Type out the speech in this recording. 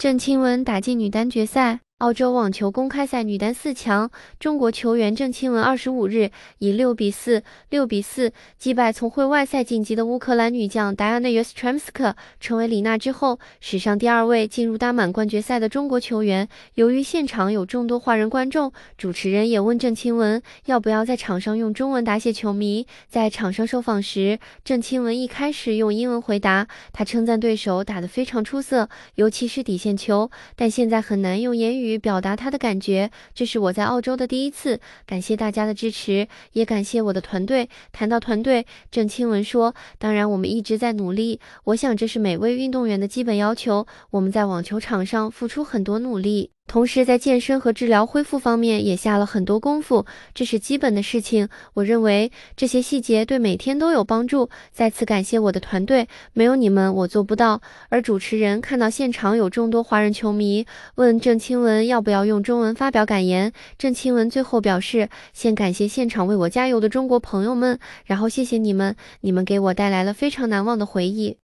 郑钦文打进女单决赛。澳洲网球公开赛女单四强，中国球员郑钦文二十五日以六比四、六比四击败从会外赛晋级的乌克兰女将达安娜·尤斯特姆斯克，成为李娜之后史上第二位进入大满贯决赛的中国球员。由于现场有众多华人观众，主持人也问郑钦文要不要在场上用中文答谢球迷。在场上受访时，郑钦文一开始用英文回答，他称赞对手打得非常出色，尤其是底线球，但现在很难用言语。与表达他的感觉，这是我在澳洲的第一次。感谢大家的支持，也感谢我的团队。谈到团队，郑钦文说：“当然，我们一直在努力。我想，这是每位运动员的基本要求。我们在网球场上付出很多努力。”同时，在健身和治疗恢复方面也下了很多功夫，这是基本的事情。我认为这些细节对每天都有帮助。再次感谢我的团队，没有你们我做不到。而主持人看到现场有众多华人球迷，问郑钦文要不要用中文发表感言。郑钦文最后表示，先感谢现场为我加油的中国朋友们，然后谢谢你们，你们给我带来了非常难忘的回忆。